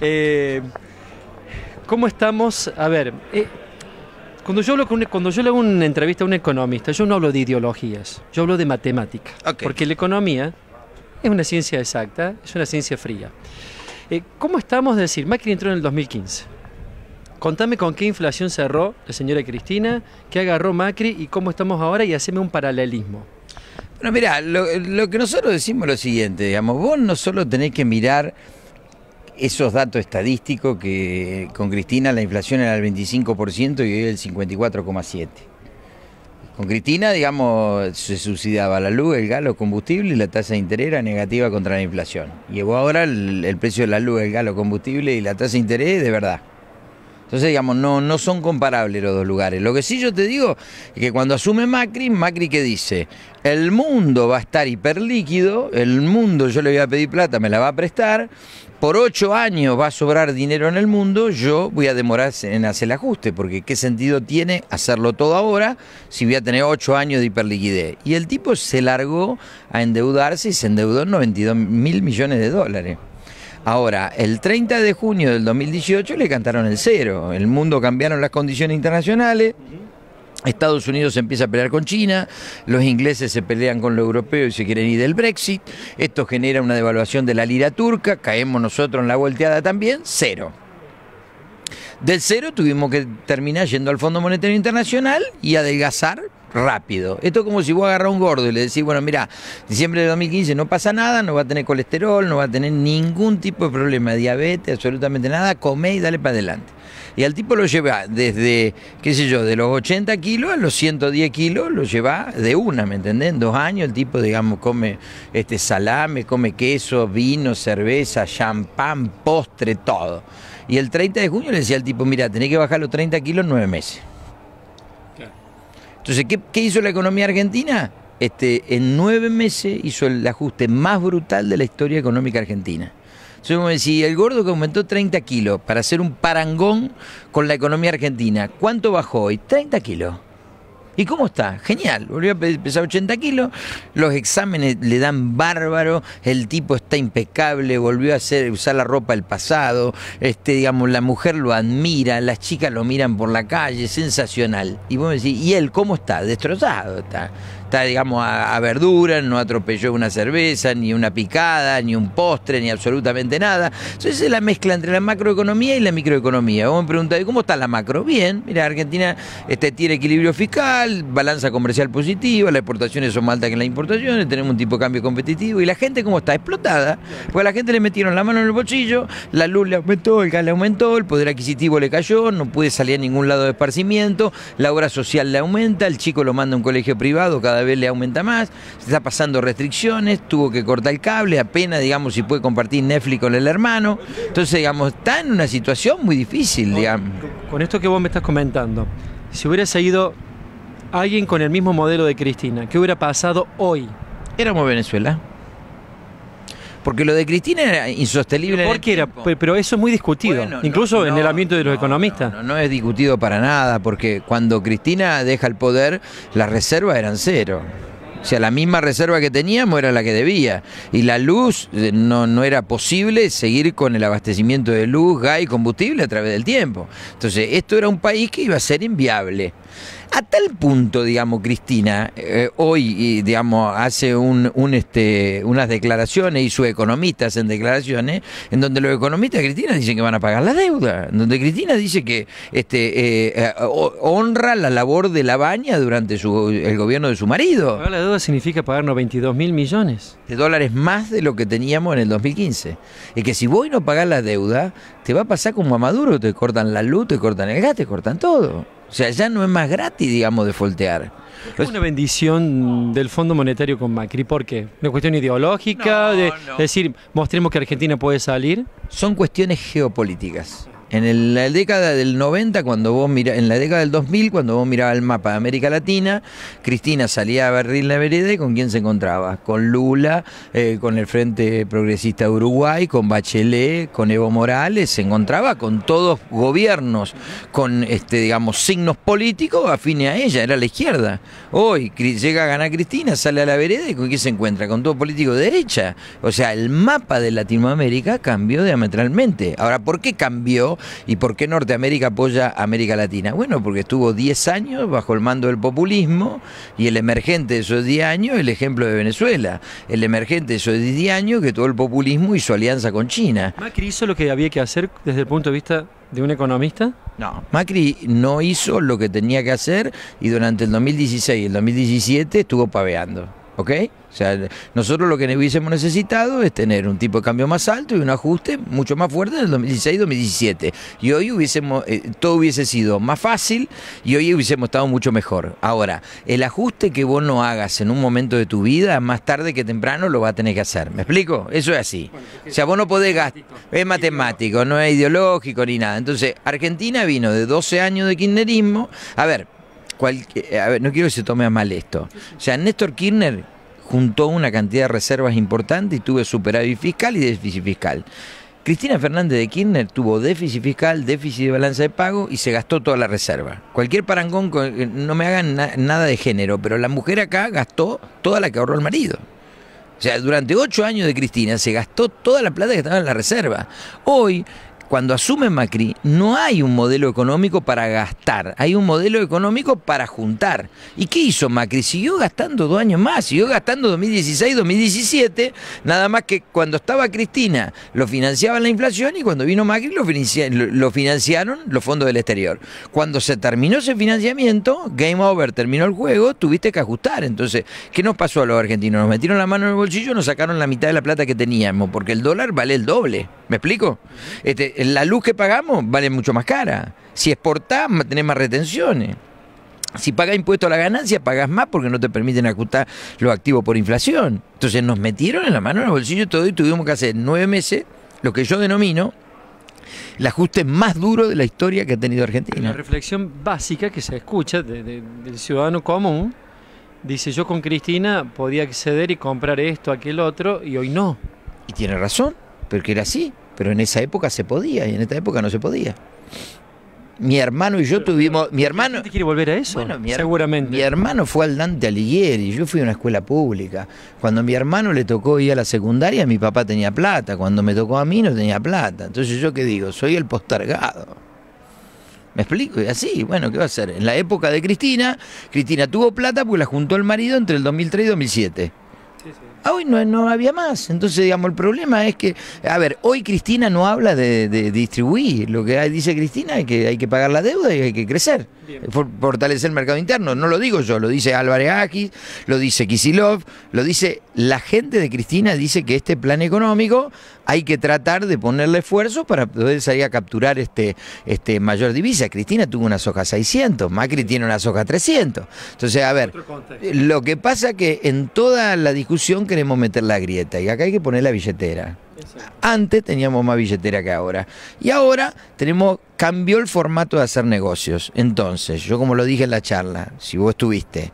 Eh, ¿Cómo estamos? A ver, eh, cuando, yo yo le hago una entrevista a un economista, yo no hablo de ideologías, yo hablo de matemática. Porque la economía es una ciencia exacta, es una ciencia fría. Eh, ¿Cómo estamos? Es decir, Macri entró en el 2015. Contame con qué inflación cerró la señora Cristina, qué agarró Macri y cómo estamos ahora y haceme un paralelismo. Bueno, mira, lo, que nosotros decimos es lo siguiente, digamos, vos no solo tenés que mirar esos datos estadísticos que con Cristina la inflación era el 25% y hoy el 54,7%. Con Cristina, digamos, se suicidaba la luz, el gas, combustible y la tasa de interés era negativa contra la inflación. llevó ahora el, precio de la luz, el gas, combustible y la tasa de interés de verdad. Entonces, digamos, no, no son comparables los dos lugares. Lo que sí yo te digo es que cuando asume Macri, Macri que dice, el mundo va a estar hiperlíquido, el mundo yo le voy a pedir plata, me la va a prestar, por ocho años va a sobrar dinero en el mundo, yo voy a demorar en hacer el ajuste, porque qué sentido tiene hacerlo todo ahora si voy a tener ocho años de hiperliquidez. Y el tipo se largó a endeudarse y se endeudó en 92 mil millones de dólares. Ahora, el 30 de junio del 2018 le cantaron el cero. El mundo cambiaron las condiciones internacionales. Estados Unidos empieza a pelear con China, los ingleses se pelean con los europeos y se quieren ir del Brexit, esto genera una devaluación de la lira turca, caemos nosotros en la volteada también, cero. Del cero tuvimos que terminar yendo al Fondo Monetario Internacional y adelgazar rápido. Esto es como si vos agarras un gordo y le decís, bueno, mira, diciembre de 2015 no pasa nada, no va a tener colesterol, no va a tener ningún tipo de problema diabetes, absolutamente nada, comé y dale para adelante. Y al tipo lo lleva desde, qué sé yo, de los 80 kilos a los 110 kilos, lo lleva de una, ¿me entendés? En dos años el tipo, digamos, come este salame, come queso, vino, cerveza, champán, postre, todo. Y el 30 de junio le decía al tipo, mira, tenés que bajar los 30 kilos en nueve meses. Entonces, ¿qué, hizo la economía argentina? Este, en nueve meses hizo el ajuste más brutal de la historia económica argentina. Entonces, como decir el gordo que aumentó 30 kilos para hacer un parangón con la economía argentina, ¿cuánto bajó hoy? 30 kilos. ¿Y cómo está? Genial, volvió a pesar 80 kilos, los exámenes le dan bárbaro, el tipo está impecable, volvió a usar la ropa del pasado, este, digamos, la mujer lo admira, las chicas lo miran por la calle, sensacional. Y vos me decís, ¿y él cómo está? Destrozado está está, digamos, a, verdura, no atropelló una cerveza, ni una picada, ni un postre, ni absolutamente nada. Entonces es la mezcla entre la macroeconomía y la microeconomía. Vos me preguntáis, ¿cómo está la macro? Bien, mira, Argentina este, tiene equilibrio fiscal, balanza comercial positiva, las exportaciones son más altas que las importaciones, tenemos un tipo de cambio competitivo y la gente cómo está explotada, porque a la gente le metieron la mano en el bolsillo, la luz le aumentó, el gas le aumentó, el poder adquisitivo le cayó, no puede salir a ningún lado de esparcimiento, la obra social le aumenta, el chico lo manda a un colegio privado cada vez le aumenta más, se está pasando restricciones, tuvo que cortar el cable, apenas, digamos, si puede compartir Netflix con el hermano. Entonces, digamos, está en una situación muy difícil, digamos. Con esto que vos me estás comentando, si hubiera seguido alguien con el mismo modelo de Cristina, ¿qué hubiera pasado hoy? Éramos Venezuela. Porque lo de Cristina era insostenible. ¿Por era? Pero eso es muy discutido, incluso en el ambiente de los economistas. No, no, es discutido para nada, porque cuando Cristina deja el poder, las reservas eran cero. O sea, la misma reserva que teníamos era la que debía. Y la luz, eh, no, no era posible seguir con el abastecimiento de luz, gas y combustible a través del tiempo. Entonces, esto era un país que iba a ser inviable. A tal punto, digamos, Cristina, eh, hoy, digamos, hace este, unas declaraciones y sus economistas en declaraciones, en donde los economistas Cristina dicen que van a pagar la deuda, en donde Cristina dice que este, eh, eh, honra la labor de la baña durante el gobierno de su marido. Pagar la deuda significa pagarnos 22 mil millones. De dólares más de lo que teníamos en el 2015. Y que si vos no pagás la deuda, te va a pasar como a Maduro, te cortan la luz, te cortan el gas, te cortan todo. O sea, ya no es más gratis, digamos, de foltear. Es una bendición del Fondo Monetario con Macri, ¿por qué? ¿Una cuestión ideológica? de decir, mostremos que Argentina puede salir. Son cuestiones geopolíticas. En la década del 90, cuando vos mira, en la década del 2000, cuando vos mirabas el mapa de América Latina, Cristina salía a Berlín la vereda y con quién se encontraba. Con Lula, eh, con el Frente Progresista de Uruguay, con Bachelet, con Evo Morales, se encontraba con todos gobiernos, con este, digamos, signos políticos afines a ella, era la izquierda. Hoy llega a ganar Cristina, sale a la vereda y con quién se encuentra, con todo político de derecha. O sea, el mapa de Latinoamérica cambió diametralmente. Ahora, ¿por qué cambió? ¿Y por qué Norteamérica apoya a América Latina? Bueno, porque estuvo 10 años bajo el mando del populismo y el emergente de esos 10 años, el ejemplo de Venezuela. El emergente de esos 10 años que todo el populismo y su alianza con China. ¿Macri hizo lo que había que hacer desde el punto de vista de un economista? No, Macri no hizo lo que tenía que hacer y durante el 2016 y el 2017 estuvo paveando. ¿Ok? O sea, nosotros lo que hubiésemos necesitado es tener un tipo de cambio más alto y un ajuste mucho más fuerte en el 2016-2017. Y hoy hubiésemos, eh, todo hubiese sido más fácil y hoy hubiésemos estado mucho mejor. Ahora, el ajuste que vos no hagas en un momento de tu vida, más tarde que temprano lo vas a tener que hacer. ¿Me explico? Eso es así. O sea, vos no podés gastar. Es matemático, no es ideológico ni nada. Entonces, Argentina vino de 12 años de kirchnerismo. A ver, eh, no quiero que se tome a mal esto. O sea, Néstor Kirchner juntó una cantidad de reservas importante y tuve superávit fiscal y déficit fiscal. Cristina Fernández de Kirchner tuvo déficit fiscal, déficit de balanza de pago y se gastó toda la reserva. Cualquier parangón, eh, no me hagan nada de género, pero la mujer acá gastó toda la que ahorró el marido. O sea, durante ocho años de Cristina se gastó toda la plata que estaba en la reserva. Hoy cuando asume Macri, no hay un modelo económico para gastar, hay un modelo económico para juntar. ¿Y qué hizo Macri? Siguió gastando dos años más, siguió gastando 2016, 2017, nada más que cuando estaba Cristina lo financiaban la inflación y cuando vino Macri lo, lo financiaron los fondos del exterior. Cuando se terminó ese financiamiento, Game Over terminó el juego, tuviste que ajustar. Entonces, ¿qué nos pasó a los argentinos? Nos metieron la mano en el bolsillo, nos sacaron la mitad de la plata que teníamos, porque el dólar vale el doble. ¿Me explico? Este, la luz que pagamos vale mucho más cara. Si exportás, tenés más retenciones. Si pagas impuesto a la ganancia, pagas más porque no te permiten ajustar los activos por inflación. Entonces nos metieron en la mano en el bolsillo todo y tuvimos que hacer nueve meses lo que yo denomino el ajuste más duro de la historia que ha tenido Argentina. La reflexión básica que se escucha del ciudadano común dice yo con Cristina podía acceder y comprar esto, aquel otro y hoy no. Y tiene razón que era así, pero en esa época se podía y en esta época no se podía. Mi hermano y yo tuvimos. Mi hermano. quiere volver a eso? Bueno, seguramente. Mi hermano fue al Dante Alighieri, yo fui a una escuela pública. Cuando a mi hermano le tocó ir a la secundaria, mi papá tenía plata. Cuando me tocó a mí, no tenía plata. Entonces, ¿yo qué digo? Soy el postergado. ¿Me explico? Y así, bueno, ¿qué va a hacer? En la época de Cristina, Cristina tuvo plata porque la juntó el marido entre el 2003 y 2007 hoy ah, no, no había más. Entonces, digamos, el problema es que, a ver, hoy Cristina no habla de, de distribuir. Lo que dice Cristina es que hay que pagar la deuda y hay que crecer. Eh, fortalecer el mercado interno. No lo digo yo, lo dice Álvarez Agis, lo dice Kisilov, lo dice la gente de Cristina, dice que este plan económico hay que tratar de ponerle esfuerzo para poder salir a capturar este, este mayor divisa. Cristina tuvo una soja 600, Macri tiene una soja 300. Entonces, a ver, lo que pasa que en toda la discusión queremos meter la grieta y acá hay que poner la billetera. Antes teníamos más billetera que ahora. Y ahora tenemos, cambió el formato de hacer negocios. Entonces, yo como lo dije en la charla, si vos estuviste,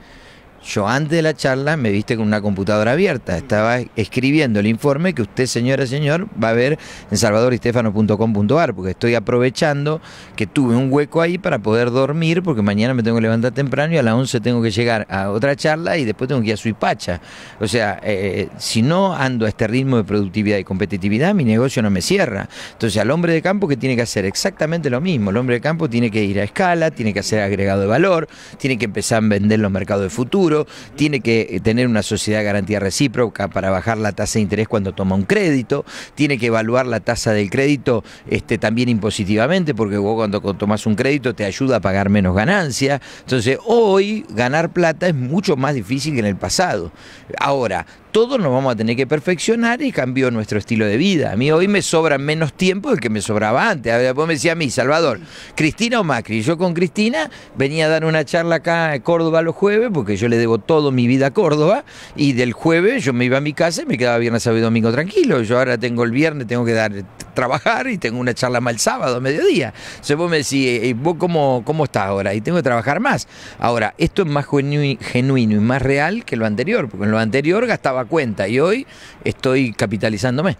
yo antes de la charla me viste con una computadora abierta, estaba escribiendo el informe que usted, señora, señor, va a ver en salvadoristefano.com.ar, porque estoy aprovechando que tuve un hueco ahí para poder dormir, porque mañana me tengo que levantar temprano y a las 11 tengo que llegar a otra charla y después tengo que ir a Suipacha. O sea, eh, si no ando a este ritmo de productividad y competitividad, mi negocio no me cierra. Entonces, al hombre de campo que tiene que hacer exactamente lo mismo, el hombre de campo tiene que ir a escala, tiene que hacer agregado de valor, tiene que empezar a vender los mercados de futuro, tiene que eh, tener una sociedad de garantía recíproca para bajar la tasa de interés cuando toma un crédito, tiene que evaluar la tasa del crédito este, también impositivamente, porque vos cuando tomás un crédito te ayuda a pagar menos ganancia. Entonces, hoy ganar plata es mucho más difícil que en el pasado. Ahora, todos nos vamos a tener que perfeccionar y cambió nuestro estilo de vida. A mí hoy me sobra menos tiempo del que me sobraba antes. Después me decía a mí, Salvador, Cristina o Macri. Yo con Cristina venía a dar una charla acá en Córdoba los jueves, porque yo le debo todo mi vida a Córdoba, y del jueves yo me iba a mi casa y me quedaba viernes, sábado y domingo tranquilo. Yo ahora tengo el viernes, tengo que dar trabajar y tengo una charla más el sábado, a mediodía. Entonces vos me decís, eh, eh, ¿vos cómo, cómo estás ahora? Y tengo que trabajar más. Ahora, esto es más genuino y más real que lo anterior, porque en lo anterior gastaba cuenta y hoy estoy capitalizándome.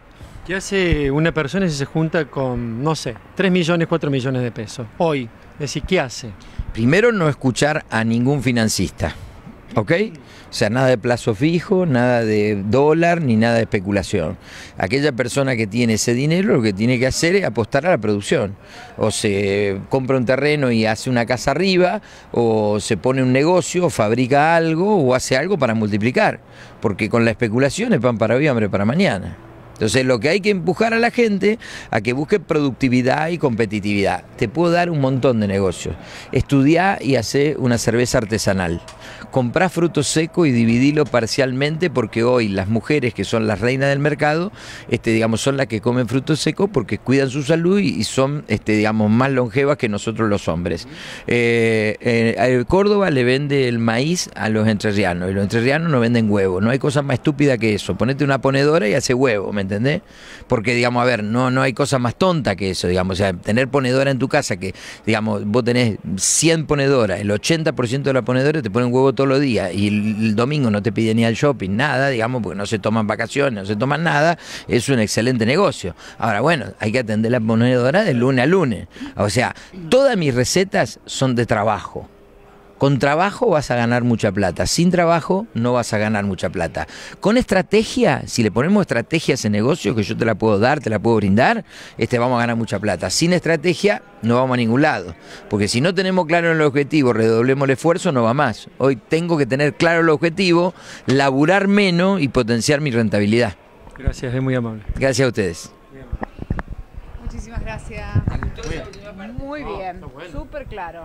¿Qué hace una persona si se junta con, no sé, 3 millones, 4 millones de pesos? Hoy, es decir, ¿qué hace? Primero no escuchar a ningún financista, ¿ok? O sea, nada de plazo fijo, nada de dólar, ni nada de especulación. Aquella persona que tiene ese dinero lo que tiene que hacer es apostar a la producción. O se compra un terreno y hace una casa arriba, o se pone un negocio, fabrica algo, o hace algo para multiplicar. Porque con la especulación es pan para hoy, hambre para mañana. Entonces lo que hay que empujar a la gente a que busque productividad y competitividad. Te puedo dar un montón de negocios. Estudiá y hacé una cerveza artesanal. Comprá fruto seco y dividilo parcialmente porque hoy las mujeres que son las reinas del mercado, este, digamos, son las que comen frutos secos porque cuidan su salud y son, este, digamos, más longevas que nosotros los hombres. Eh, eh, Córdoba le vende el maíz a los entrerrianos y los entrerrianos no venden huevo. No hay cosa más estúpida que eso. Ponete una ponedora y hace huevo, ¿me ¿entendés? Porque, digamos, a ver, no, no hay cosa más tonta que eso, digamos. O sea, tener ponedora en tu casa, que, digamos, vos tenés 100 ponedoras, el 80% de las ponedoras te ponen huevo todos los días y el, domingo no te pide ni al shopping, nada, digamos, porque no se toman vacaciones, no se toman nada, es un excelente negocio. Ahora, bueno, hay que atender la ponedora de lunes a lunes. O sea, todas mis recetas son de trabajo. Con trabajo vas a ganar mucha plata, sin trabajo no vas a ganar mucha plata. Con estrategia, si le ponemos estrategia a ese negocio, que yo te la puedo dar, te la puedo brindar, este, vamos a ganar mucha plata. Sin estrategia no vamos a ningún lado, porque si no tenemos claro el objetivo, redoblemos el esfuerzo, no va más. Hoy tengo que tener claro el objetivo, laburar menos y potenciar mi rentabilidad. Gracias, es muy amable. Gracias a ustedes. Muchísimas gracias. Muy bien, súper claro.